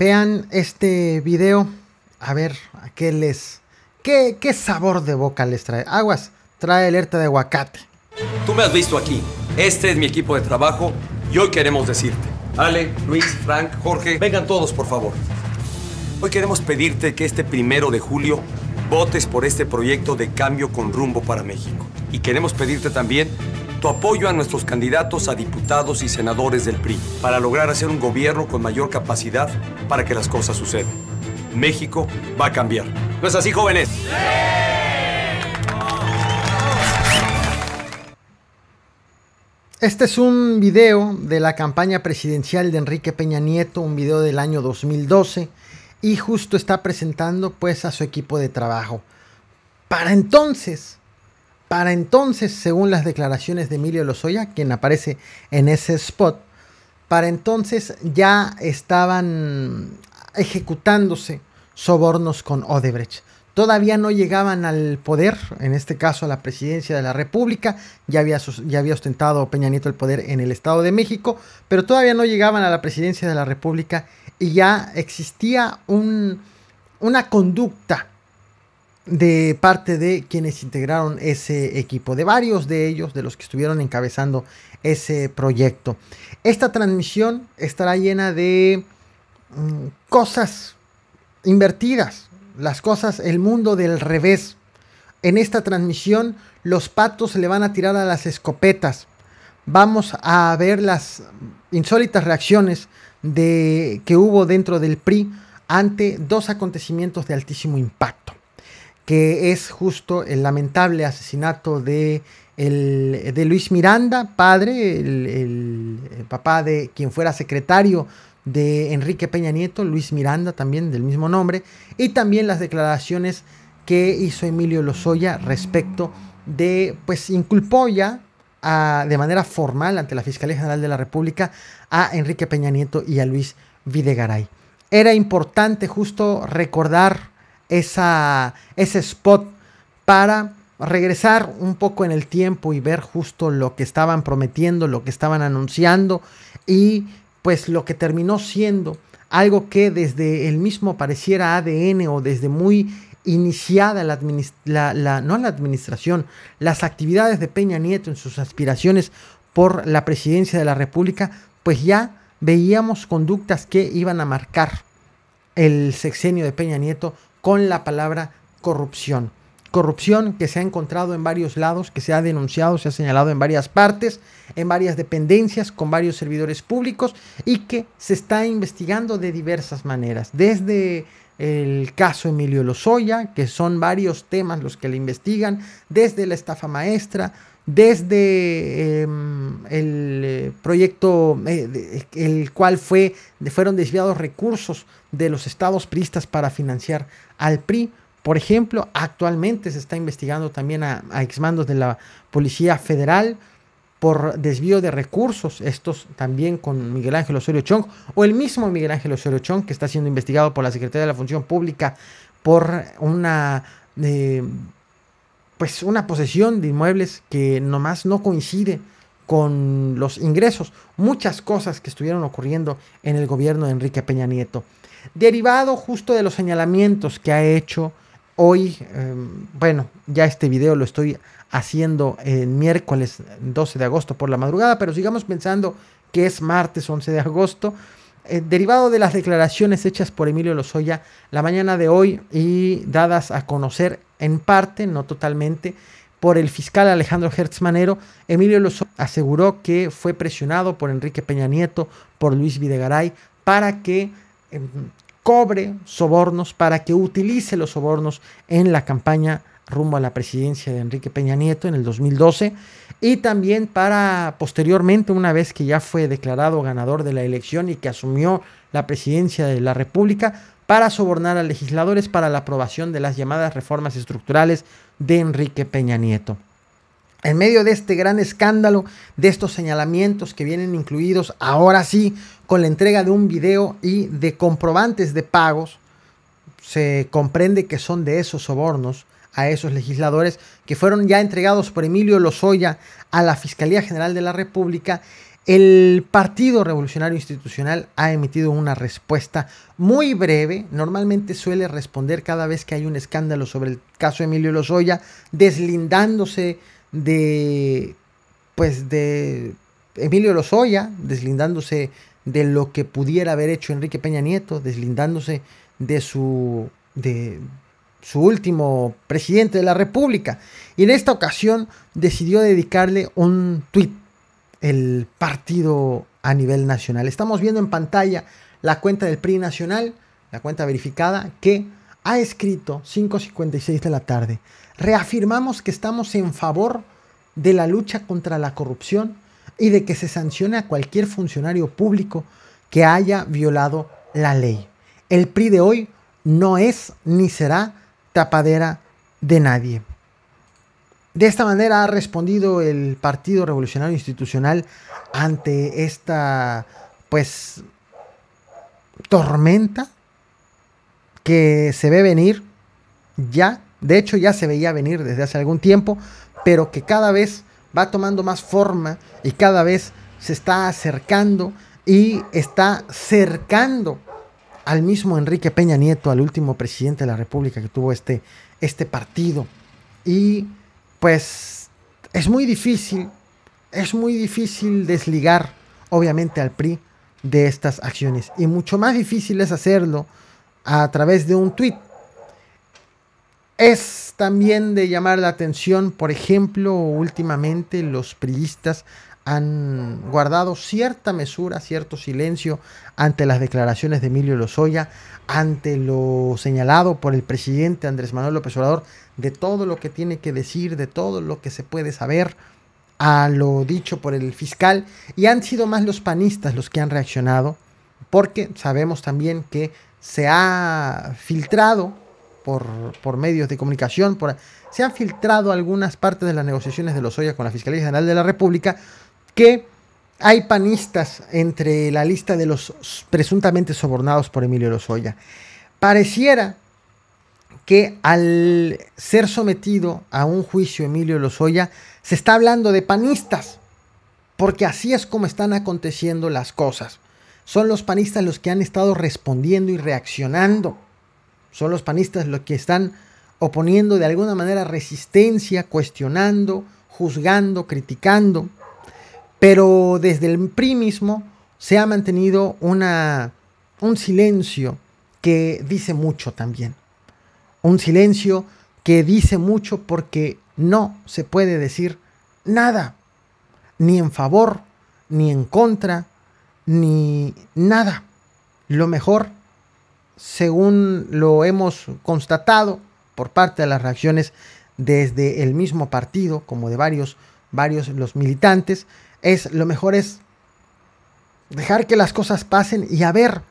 vean este video. A ver, ¿a qué les... Qué, ¿Qué sabor de boca les trae? Aguas, trae alerta de aguacate. Tú me has visto aquí. Este es mi equipo de trabajo y hoy queremos decirte. Ale, Luis, Frank, Jorge, vengan todos, por favor. Hoy queremos pedirte que este primero de julio votes por este proyecto de cambio con rumbo para México. Y queremos pedirte también tu apoyo a nuestros candidatos a diputados y senadores del PRI para lograr hacer un gobierno con mayor capacidad para que las cosas sucedan. México va a cambiar. ¿No es así, jóvenes? Este es un video de la campaña presidencial de Enrique Peña Nieto, un video del año 2012, y justo está presentando pues a su equipo de trabajo. Para entonces, para entonces, según las declaraciones de Emilio Lozoya, quien aparece en ese spot, para entonces ya estaban ejecutándose sobornos con Odebrecht. Todavía no llegaban al poder, en este caso a la presidencia de la República, ya había, ya había ostentado Peña Nieto el poder en el Estado de México, pero todavía no llegaban a la presidencia de la República y ya existía una conducta de parte de quienes integraron ese equipo, de varios de ellos, de los que estuvieron encabezando ese proyecto. Esta transmisión estará llena de mm, cosas invertidas, las cosas, el mundo del revés. En esta transmisión los patos se le van a tirar a las escopetas. Vamos a ver las insólitas reacciones de, que hubo dentro del PRI ante dos acontecimientos de altísimo impacto que es justo el lamentable asesinato de, de Luis Miranda, padre, el, papá de quien fuera secretario de Enrique Peña Nieto, Luis Miranda también del mismo nombre, y también las declaraciones que hizo Emilio Lozoya respecto de, pues inculpó ya de manera formal ante la Fiscalía General de la República a Enrique Peña Nieto y a Luis Videgaray. Era importante justo recordar esa, ese spot para regresar un poco en el tiempo y ver justo lo que estaban prometiendo, lo que estaban anunciando y pues lo que terminó siendo algo que desde el mismo pareciera ADN o desde muy iniciada la, no la administración, las actividades de Peña Nieto en sus aspiraciones por la presidencia de la República, pues ya veíamos conductas que iban a marcar el sexenio de Peña Nieto con la palabra corrupción. Corrupción que se ha encontrado en varios lados, que se ha denunciado, se ha señalado en varias partes, en varias dependencias, con varios servidores públicos y que se está investigando de diversas maneras. Desde el caso Emilio Lozoya, que son varios temas los que le investigan, desde la estafa maestra, desde em, el eh, proyecto, eh, el cual fue, fueron desviados recursos de los estados pristas para financiar al PRI. Por ejemplo, actualmente se está investigando también a, exmandos de la Policía Federal por desvío de recursos, estos también con Miguel Ángel Osorio Chong, o el mismo Miguel Ángel Osorio Chong, que está siendo investigado por la Secretaría de la Función Pública por una eh, pues una posesión de inmuebles que nomás no coincide con los ingresos, muchas cosas que estuvieron ocurriendo en el gobierno de Enrique Peña Nieto. Derivado justo de los señalamientos que ha hecho hoy, em, bueno, ya este video lo estoy haciendo el miércoles 12 de agosto por la madrugada, pero sigamos pensando que es martes 11 de agosto. Eh, derivado de las declaraciones hechas por Emilio Lozoya la mañana de hoy y dadas a conocer en parte, no totalmente, por el fiscal Alejandro Hertz Manero, Emilio Lozo aseguró que fue presionado por Enrique Peña Nieto, por Luis Videgaray, para que em, cobre sobornos, para que utilice los sobornos en la campaña rumbo a la presidencia de Enrique Peña Nieto en el 2012 y también para posteriormente, una vez que ya fue declarado ganador de la elección y que asumió la presidencia de la República, para sobornar a legisladores para la aprobación de las llamadas reformas estructurales de Enrique Peña Nieto. En medio de este gran escándalo, de estos señalamientos que vienen incluidos ahora sí con la entrega de un video y de comprobantes de pagos, se comprende que son de esos sobornos a esos legisladores que fueron ya entregados por Emilio Lozoya a la Fiscalía General de la República el Partido Revolucionario Institucional ha emitido una respuesta muy breve. Normalmente suele responder cada vez que hay un escándalo sobre el caso Emilio Lozoya, deslindándose de, pues de Emilio Lozoya, deslindándose de lo que pudiera haber hecho Enrique Peña Nieto, deslindándose de su, de su último presidente de la República. Y en esta ocasión decidió dedicarle un tuit el partido a nivel nacional. Estamos viendo en pantalla la cuenta del PRI nacional, la cuenta verificada, que ha escrito 5.56 de la tarde. Reafirmamos que estamos en favor de la lucha contra la corrupción y de que se sancione a cualquier funcionario público que haya violado la ley. El PRI de hoy no es ni será tapadera de nadie. De esta manera ha respondido el Partido Revolucionario Institucional ante esta, pues, tormenta que se ve venir ya, de hecho ya se veía venir desde hace algún tiempo, pero que cada vez va tomando más forma y cada vez se está acercando y está cercando al mismo Enrique Peña Nieto, al último presidente de la República que tuvo este, este partido. Y pues es muy difícil, es muy difícil desligar, obviamente, al PRI de estas acciones. Y mucho más difícil es hacerlo a través de un tweet. Es también de llamar la atención, por ejemplo, últimamente los priistas han guardado cierta mesura, cierto silencio ante las declaraciones de Emilio Lozoya, ante lo señalado por el presidente Andrés Manuel López Obrador, de todo lo que tiene que decir, de todo lo que se puede saber, a lo dicho por el fiscal, y han sido más los panistas los que han reaccionado, porque sabemos también que se ha filtrado por, por, medios de comunicación, se han filtrado algunas partes de las negociaciones de Lozoya con la Fiscalía General de la República, que hay panistas entre la lista de los presuntamente sobornados por Emilio Lozoya. Pareciera que al ser sometido a un juicio Emilio Lozoya, se está hablando de panistas, porque así es como están aconteciendo las cosas. Son los panistas los que han estado respondiendo y reaccionando. Son los panistas los que están oponiendo de alguna manera resistencia, cuestionando, juzgando, criticando. Pero desde el PRI mismo se ha mantenido un silencio que dice mucho también. Un silencio que dice mucho porque no se puede decir nada, ni en favor, ni en contra, ni nada. Lo mejor, según lo hemos constatado por parte de las reacciones desde el mismo partido, como de varios, varios los militantes, es lo mejor es dejar que las cosas pasen y a ver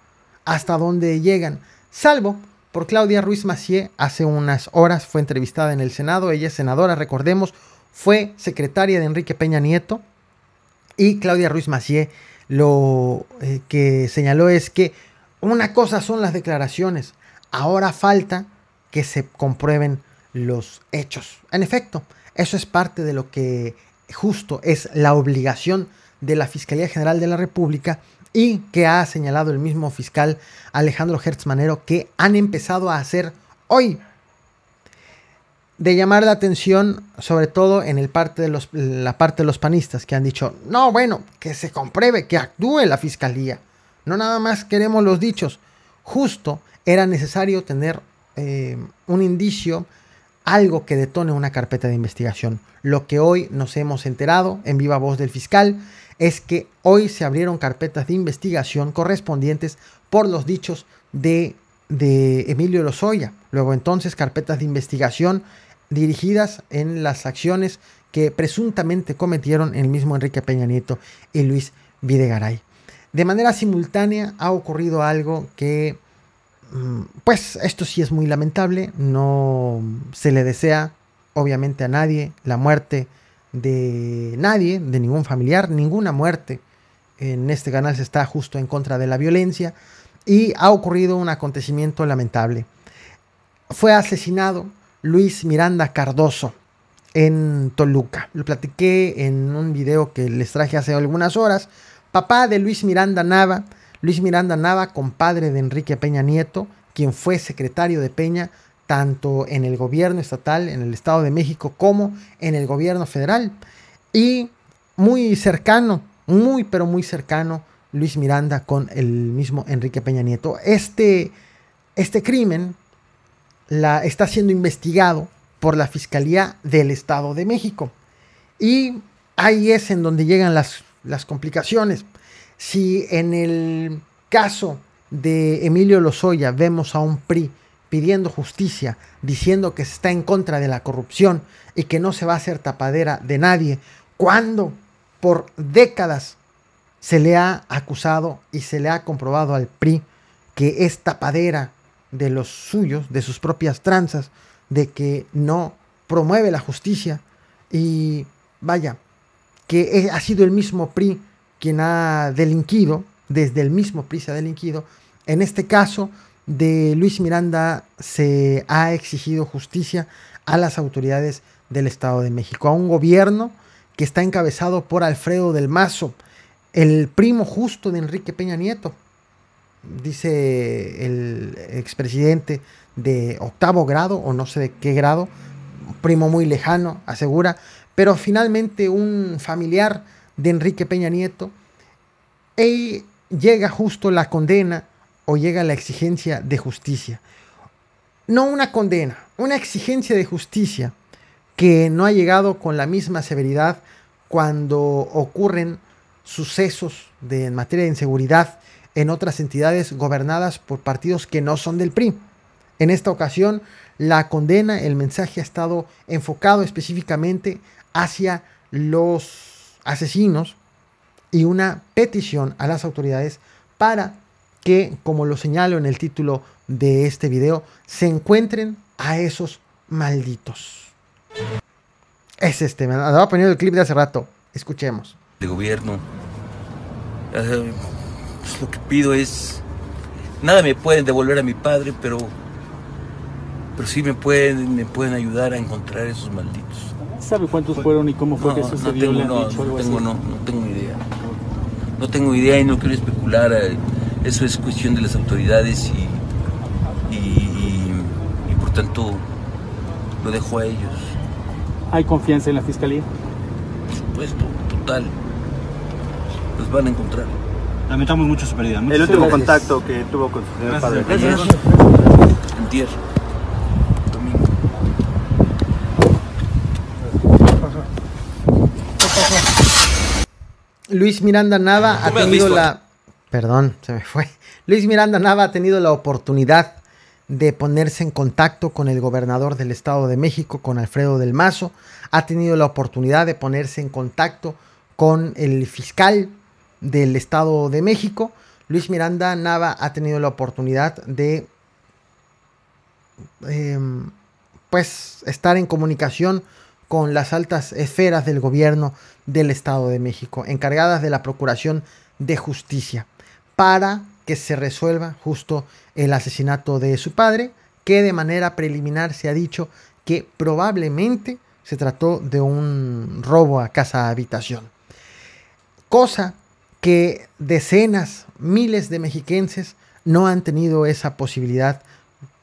hasta dónde llegan. Salvo por Claudia Ruiz Macier hace unas horas fue entrevistada en el Senado, ella es senadora, recordemos, fue secretaria de Enrique Peña Nieto y Claudia Ruiz Macier lo eh, que señaló es que una cosa son las declaraciones, ahora falta que se comprueben los hechos. En efecto, eso es parte de lo que justo, es la obligación de la Fiscalía General de la República y que ha señalado el mismo fiscal Alejandro Hertzmanero que han empezado a hacer hoy. De llamar la atención, sobre todo en el parte de los, la parte de los panistas, que han dicho, no, bueno, que se compruebe, que actúe la fiscalía. No nada más queremos los dichos. Justo era necesario tener eh, un indicio algo que detone una carpeta de investigación. Lo que hoy nos hemos enterado en viva voz del fiscal es que hoy se abrieron carpetas de investigación correspondientes por los dichos de, de Emilio Lozoya. Luego entonces carpetas de investigación dirigidas en las acciones que presuntamente cometieron el mismo Enrique Peña Nieto y Luis Videgaray. De manera simultánea ha ocurrido algo que Mm, pues esto sí es muy lamentable, no se le desea obviamente a nadie la muerte de nadie, de ningún familiar, ninguna muerte. En este canal se está justo en contra de la violencia y ha ocurrido un acontecimiento lamentable. Fue asesinado Luis Miranda Cardoso en Toluca. Lo platiqué en un video que les traje hace algunas horas. Papá de Luis Miranda Nava, Luis Miranda Nava, compadre de Enrique Peña Nieto, quien fue secretario de Peña tanto en el gobierno estatal, en el Estado de México, como en el gobierno federal. Y muy cercano, muy pero muy cercano, Luis Miranda con el mismo Enrique Peña Nieto. Este, este crimen la, está siendo investigado por la Fiscalía del Estado de México. Y ahí es en donde llegan las, las complicaciones. Si en el caso de Emilio Lozoya vemos a un PRI pidiendo justicia, diciendo que está en contra de la corrupción y que no se va a hacer tapadera de nadie, cuando por décadas se le ha acusado y se le ha comprobado al PRI que es tapadera de los suyos, de sus propias tranzas, de que no promueve la justicia y vaya, que ha sido el mismo PRI quien ha delinquido, desde el mismo PRI se ha delinquido. En este caso de Luis Miranda se ha exigido justicia a las autoridades del Estado de México, a un gobierno que está encabezado por Alfredo del Mazo, el primo justo de Enrique Peña Nieto, dice el expresidente de octavo grado o no sé de qué grado, primo muy lejano, asegura, pero finalmente un familiar de Enrique Peña Nieto, y llega justo la condena o llega la exigencia de justicia. No una condena, una exigencia de justicia que no ha llegado con la misma severidad cuando ocurren sucesos de, en materia de inseguridad en otras entidades gobernadas por partidos que no son del PRI. En esta ocasión, la condena, el mensaje ha estado enfocado específicamente hacia los asesinos y una petición a las autoridades para que, como lo señalo en el título de este video, se encuentren a esos malditos. Es este, me andaba poniendo el clip de hace rato. Escuchemos. De gobierno. Ah, pues lo que pido es. Nada me pueden devolver a mi padre, pero. Pero sí me pueden, me pueden ayudar a encontrar a esos malditos sabe cuántos pues, fueron y cómo fue que No tengo, no, tengo, No, no tengo idea. No tengo idea y no quiero especular. Eh, eso es cuestión de las autoridades y, por tanto lo dejo a ellos. ¿Hay confianza en la fiscalía? Por supuesto, total. Los van a encontrar. Lamentamos mucho su pérdida. El último contacto que tuvo con su padre. gracias. Luis Miranda Nava ha tenido la... Perdón, se fue. Luis ha tenido la oportunidad de ponerse en contacto con el gobernador del Estado de México, con Alfredo del Mazo. Ha tenido la oportunidad de ponerse en contacto con el fiscal del Estado de México. Luis Miranda Nava ha tenido la oportunidad de em, pues estar en comunicación con las altas esferas del gobierno del Estado de México, encargadas de la procuración de justicia, para que se resuelva justo el asesinato de su padre, que de manera preliminar se ha dicho que probablemente se trató de un robo a casa habitación. Cosa que decenas, miles de mexiquenses no han tenido esa posibilidad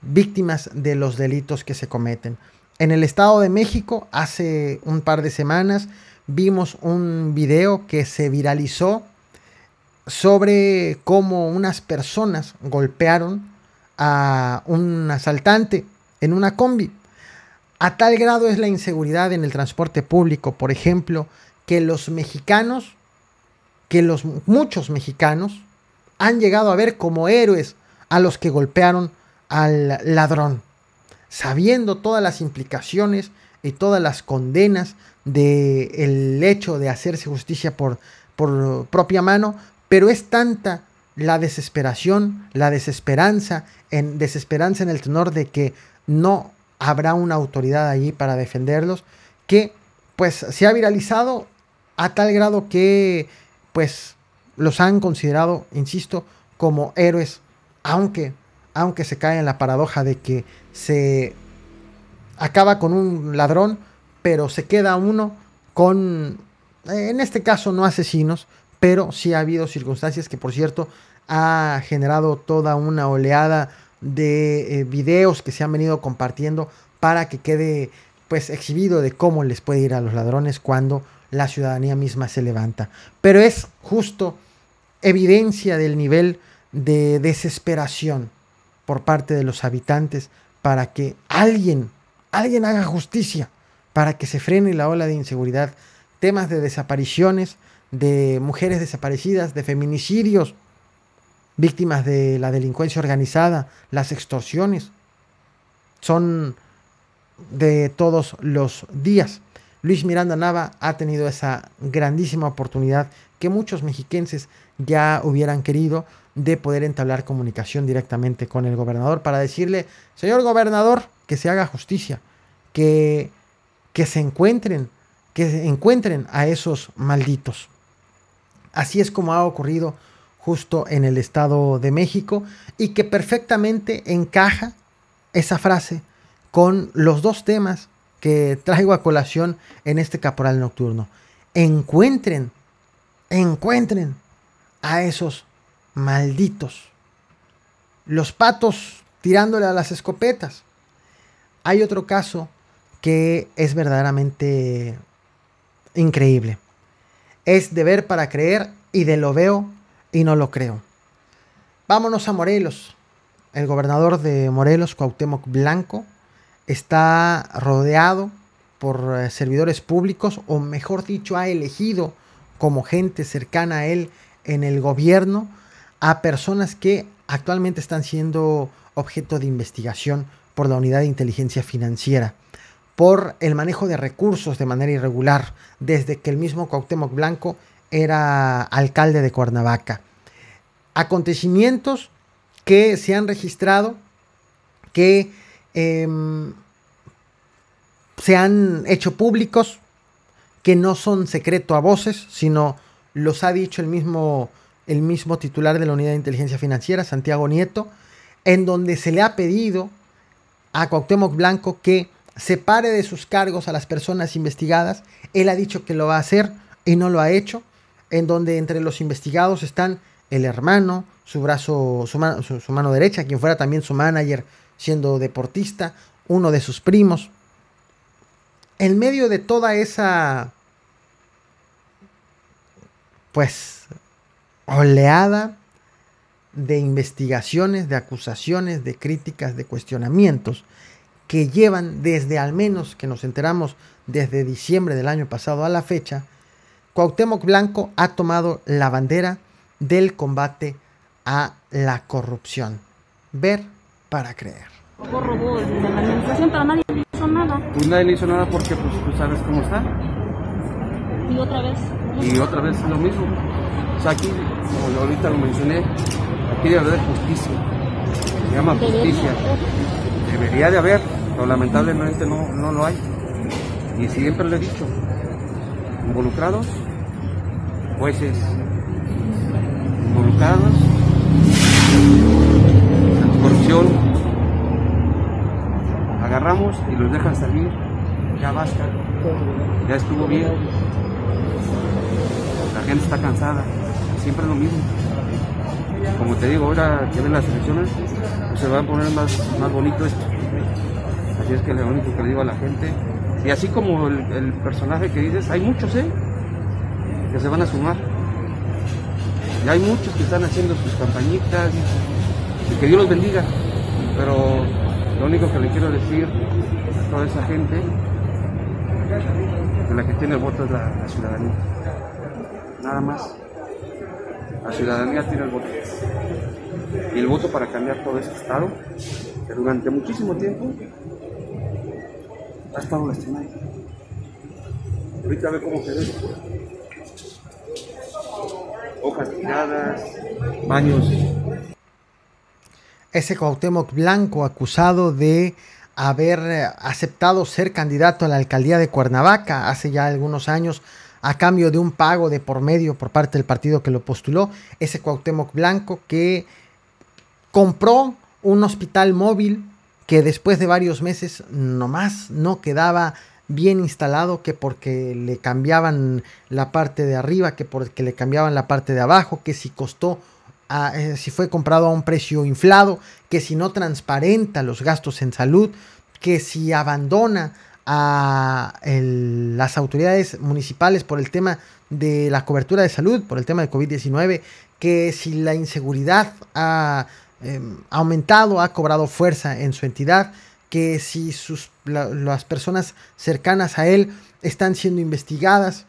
víctimas de los delitos que se cometen. En el Estado de México, hace un par de semanas, vimos un video que se viralizó sobre cómo unas personas golpearon a un asaltante en una combi. A tal grado es la inseguridad en el transporte público, por ejemplo, que los mexicanos, que los muchos mexicanos han llegado a ver como héroes a los que golpearon al ladrón sabiendo todas las implicaciones y todas las condenas del el hecho de hacerse justicia por, por propia mano, pero es tanta la desesperación, la desesperanza, en desesperanza en el tenor de que no habrá una autoridad allí para defenderlos, que pues se ha viralizado a tal grado que pues los han considerado, insisto, como héroes, aunque aunque se cae en la paradoja de que se acaba con un ladrón, pero se queda uno con, eh, en este caso no asesinos, pero sí ha habido circunstancias que por cierto ha generado toda una oleada de eh, videos que se han venido compartiendo para que quede pues exhibido de cómo les puede ir a los ladrones cuando la ciudadanía misma se levanta. Pero es justo evidencia del nivel de desesperación por parte de los habitantes para que alguien, alguien haga justicia, para que se frene la ola de inseguridad. Temas de desapariciones, de mujeres desaparecidas, de feminicidios, víctimas de la delincuencia organizada, las extorsiones. Son de todos los días. Luis Miranda Nava ha tenido esa grandísima oportunidad que muchos mexiquenses ya hubieran querido, de poder entablar comunicación directamente con el gobernador para decirle, señor gobernador, que se haga justicia, que, que se encuentren, que se encuentren a esos malditos. Así es como ha ocurrido justo en el Estado de México y que perfectamente encaja esa frase con los dos temas que traigo a colación en este caporal nocturno. Encuentren, encuentren a esos Malditos. Los patos tirándole a las escopetas. Hay otro caso que es verdaderamente increíble. Es de ver para creer y de lo veo y no lo creo. Vámonos a Morelos. El gobernador de Morelos, Cuauhtémoc Blanco, está rodeado por eh, servidores públicos, o mejor dicho, ha elegido como gente cercana a él en el gobierno a personas que actualmente están siendo objeto de investigación por la Unidad de Inteligencia Financiera por el manejo de recursos de manera irregular desde que el mismo Cuauhtémoc Blanco era alcalde de Cuernavaca. Acontecimientos que se han registrado, que em, se han hecho públicos, que no son secreto a voces, sino los ha dicho el mismo el mismo titular de la Unidad de Inteligencia Financiera, Santiago Nieto, en donde se le ha pedido a Cuauhtémoc Blanco que separe de sus cargos a las personas investigadas. Él ha dicho que lo va a hacer y no lo ha hecho, en donde entre los investigados están el hermano, su brazo, su mano derecha, quien fuera también su manager siendo deportista, uno de sus primos. En medio de toda esa pues oleada de investigaciones, de acusaciones, de críticas, de cuestionamientos que llevan desde al menos que nos enteramos desde diciembre del año pasado a la fecha, Cuauhtémoc Blanco ha tomado la bandera del combate a la corrupción. Ver para creer. nadie hizo pues hizo nada porque pues, tú sabes cómo está. Y otra vez y otra vez lo mismo. O sea, aquí, como ahorita lo mencioné, aquí debe haber justicia, se llama justicia. Debería de haber, pero lamentablemente no, no lo hay. Y siempre lo he dicho, involucrados, jueces, involucrados, corrupción, agarramos y los dejan salir, ya basta, ya estuvo bien gente está cansada, siempre es lo mismo. Como te digo, ahora que ven las elecciones, pues, se va a poner más, más bonito esto. Así es que lo único que le digo a la gente, y así como el, personaje que dices, hay muchos, ¿eh? Que se van a sumar. Y hay muchos que están haciendo sus campañitas, y que Dios los bendiga. Pero lo único que le quiero decir a toda esa gente, que la que tiene el voto es la ciudadanía nada más. La ciudadanía tiene el voto. Y el voto para cambiar todo ese Estado, que durante muchísimo tiempo ha estado lastimado. Ahorita ve cómo se ve. Hojas tiradas, baños. Ese Cuauhtémoc Blanco acusado de haber aceptado ser candidato a la alcaldía de Cuernavaca hace ya algunos años a cambio de un pago de por medio por parte del partido que lo postuló, ese Cuauhtémoc Blanco que compró un hospital móvil que después de varios meses nomás no quedaba bien instalado, que porque le cambiaban la parte de arriba, que porque le cambiaban la parte de abajo, que si costó, eh, si fue comprado a un precio inflado, que si no transparenta los gastos en salud, que si abandona a las autoridades municipales por el tema de la cobertura de salud, por el tema de COVID-19, que si la inseguridad ha em, aumentado, ha cobrado fuerza en su entidad, que si sus, las personas cercanas a él están siendo investigadas,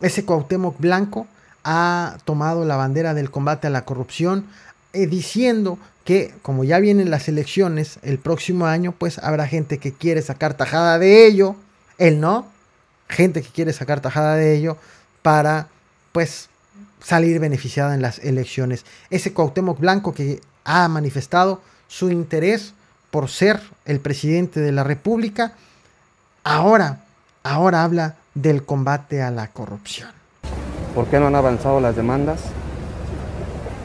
ese Cuauhtémoc Blanco ha tomado la bandera del combate a la corrupción, eh, diciendo que como ya vienen las elecciones el próximo año, pues habrá gente que quiere sacar tajada de ello, él no, gente que quiere sacar tajada de ello para pues salir beneficiada en las elecciones. Ese Cuauhtémoc Blanco que ha manifestado su interés por ser el presidente de la República, ahora, ahora habla del combate a la corrupción. ¿Por qué no han avanzado las demandas?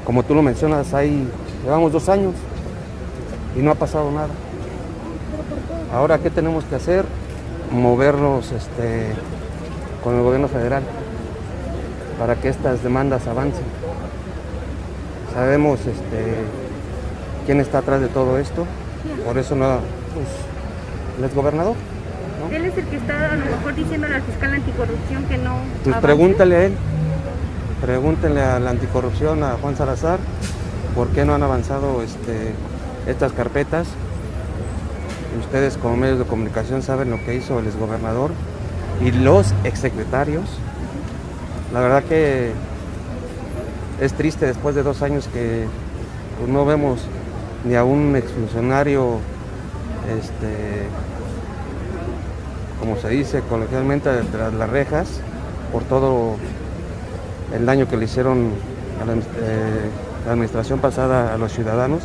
Como tú lo mencionas, ahí llevamos dos años y no ha pasado nada. Ahora, ¿qué tenemos que hacer? Movernos este, con el gobierno federal para que estas demandas avancen. Sabemos este, quién está atrás de todo esto, por eso pues, no, pues, el exgobernador. Él es el que está a lo mejor diciendo a la fiscal anticorrupción que no. Pues pregúntale a él. Pregúntenle a la anticorrupción, a Juan Salazar, por qué no han avanzado este, estas carpetas. Ustedes como medios de comunicación saben lo que hizo el exgobernador y los exsecretarios. La verdad que es triste después de dos años que pues, no vemos ni a un exfuncionario, este, como se dice coloquialmente, tras las rejas, por todo el daño que le hicieron a eh, la, administración pasada a los ciudadanos.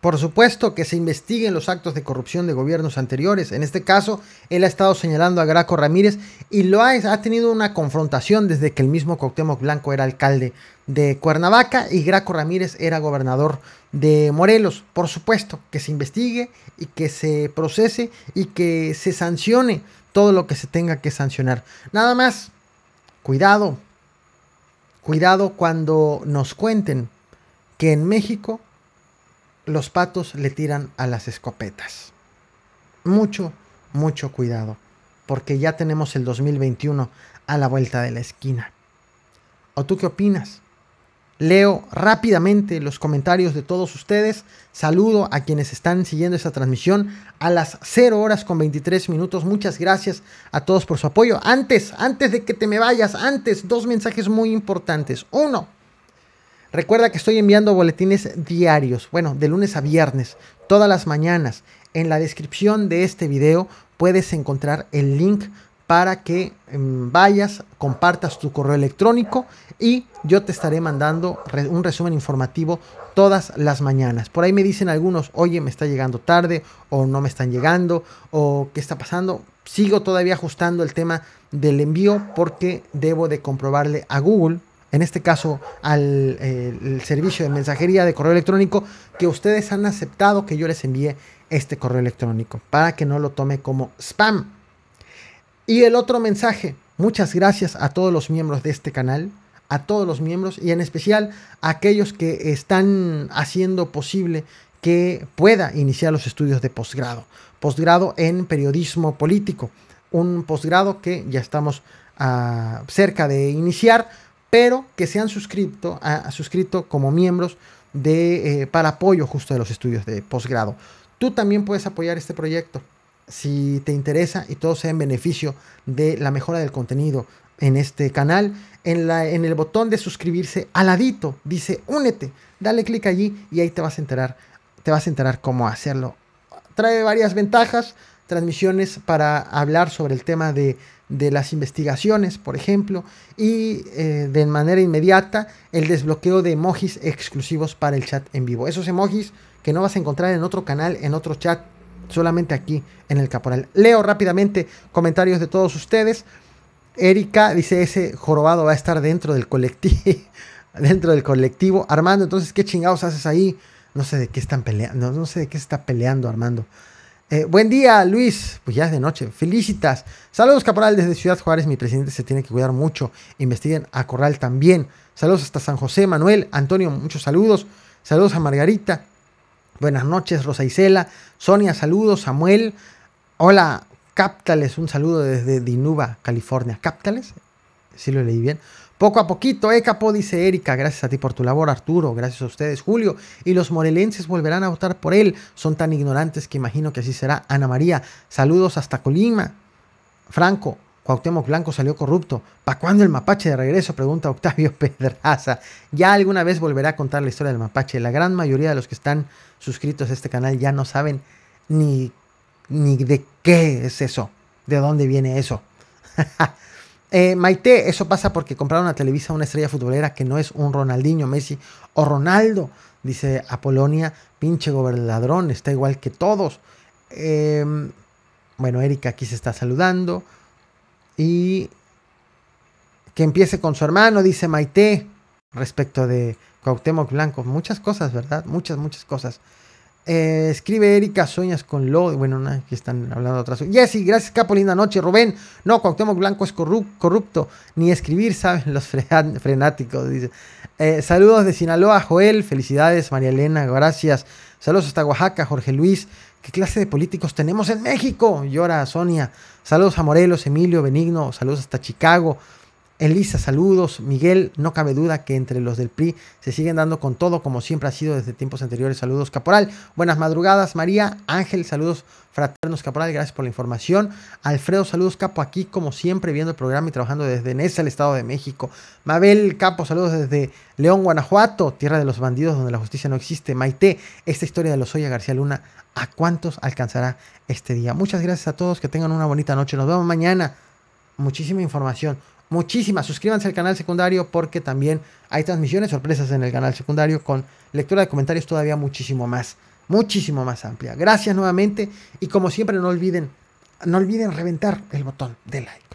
Por supuesto que se investiguen los actos de corrupción de gobiernos anteriores. En este caso, él ha estado señalando a Graco Ramírez y lo ha, tenido una confrontación desde que el mismo Cuauhtémoc Blanco era alcalde de Cuernavaca y Graco Ramírez era gobernador de Morelos. Por supuesto que se investigue y que se procese y que se sancione todo lo que se tenga que sancionar. Nada más, cuidado, Cuidado cuando nos cuenten que en México los patos le tiran a las escopetas. Mucho, mucho cuidado, porque ya tenemos el 2021 a la vuelta de la esquina. ¿O tú qué opinas? Leo rápidamente los comentarios de todos ustedes. Saludo a quienes están siguiendo esta transmisión a las 0 horas con 23 minutos. Muchas gracias a todos por su apoyo. Antes, antes de que te me vayas, antes, dos mensajes muy importantes. Uno, recuerda que estoy enviando boletines diarios, bueno, de lunes a viernes, todas las mañanas. En la descripción de este video puedes encontrar el link para que em, vayas, compartas tu correo electrónico y yo te estaré mandando un resumen informativo todas las mañanas. Por ahí me dicen algunos, oye, me está llegando tarde o no me están llegando o qué está pasando. Sigo todavía ajustando el tema del envío porque debo de comprobarle a Google, en este caso al eh, servicio de mensajería de correo electrónico, que ustedes han aceptado que yo les envíe este correo electrónico para que no lo tome como spam. Y el otro mensaje, muchas gracias a todos los miembros de este canal, a todos los miembros y en especial a aquellos que están haciendo posible que pueda iniciar los estudios de posgrado, posgrado en periodismo político, un posgrado que ya estamos ah, cerca de iniciar, pero que se han suscrito, ah, suscrito como miembros de, eh, para apoyo justo de los estudios de posgrado. Tú también puedes apoyar este proyecto si te interesa y todo sea en beneficio de la mejora del contenido en este canal, en, la, en el botón de suscribirse aladito dice únete, dale clic allí y ahí te vas a enterar, te vas a enterar cómo hacerlo. Trae varias ventajas, transmisiones para hablar sobre el tema de, las investigaciones, por ejemplo, y eh, de manera inmediata el desbloqueo de emojis exclusivos para el chat en vivo. Esos emojis que no vas a encontrar en otro canal, en otro chat Solamente aquí en el Caporal. Leo rápidamente comentarios de todos ustedes. Erika dice, ese jorobado va a estar dentro del colectivo. dentro del colectivo. Armando, entonces, ¿qué chingados haces ahí? No sé de qué están peleando. No, sé de qué está peleando, Armando. Eh, buen día, Luis. Pues ya es de noche. Felicitas. Saludos, Caporal, desde Ciudad Juárez. Mi presidente se tiene que cuidar mucho. Investiguen a Corral también. Saludos hasta San José, Manuel, Antonio, muchos saludos. Saludos a Margarita. Buenas noches, Rosa Isela. Sonia, saludos. Samuel, hola. Captales, un saludo desde Dinuba, California. Captales, si lo leí bien. Poco a poquito, eh, capo, dice Erika. Gracias a ti por tu labor, Arturo. Gracias a ustedes, Julio. Y los morelenses volverán a votar por él. Son tan ignorantes que imagino que así será. Ana María, saludos hasta Colima. Franco, Cuauhtémoc Blanco salió corrupto. ¿Para cuándo el mapache de regreso? Pregunta Octavio Pedraza. Ya alguna vez volverá a contar la historia del mapache. La gran mayoría de los que están suscritos a este canal ya no saben ni, de qué es eso, de dónde viene eso. Eh, Maite, eso pasa porque compraron a Televisa una estrella futbolera que no es un Ronaldinho, Messi o Ronaldo. Dice Apolonia, pinche gobernadrón, está igual que todos. Em, bueno, Erika aquí se está saludando y que empiece con su hermano, dice Maite, respecto de Cuauhtémoc Blanco. Muchas cosas, ¿verdad? Muchas, muchas cosas. Eh, escribe Erika, sueñas con lo. Bueno, aquí están hablando otras. Jessy, gracias, capo, linda noche. Rubén, no, Cuauhtémoc Blanco es corrupto. Ni escribir saben los frenáticos, dice. Eh, saludos de Sinaloa, Joel. Felicidades, María Elena, gracias. Saludos hasta Oaxaca, Jorge Luis. ¿Qué clase de políticos tenemos en México? Llora Sonia. Saludos a Morelos, Emilio, Benigno. Saludos hasta Chicago. Elisa, saludos. Miguel, no cabe duda que entre los del PRI se siguen dando con todo, como siempre ha sido desde tiempos anteriores. Saludos, Caporal. Buenas madrugadas, María. Ángel, saludos fraternos, Caporal. Gracias por la información. Alfredo, saludos, Capo, aquí como siempre, viendo el programa y trabajando desde Nesa, el Estado de México. Mabel, Capo, saludos desde León, Guanajuato, tierra de los bandidos donde la justicia no existe. Maite, esta historia de Oya García Luna, ¿a cuántos alcanzará este día? Muchas gracias a todos, que tengan una bonita noche. Nos vemos mañana. Muchísima información muchísimas. Suscríbanse al canal secundario porque también hay transmisiones sorpresas en el canal secundario con lectura de comentarios todavía muchísimo más, muchísimo más amplia. Gracias nuevamente y como siempre no olviden, no olviden reventar el botón de like.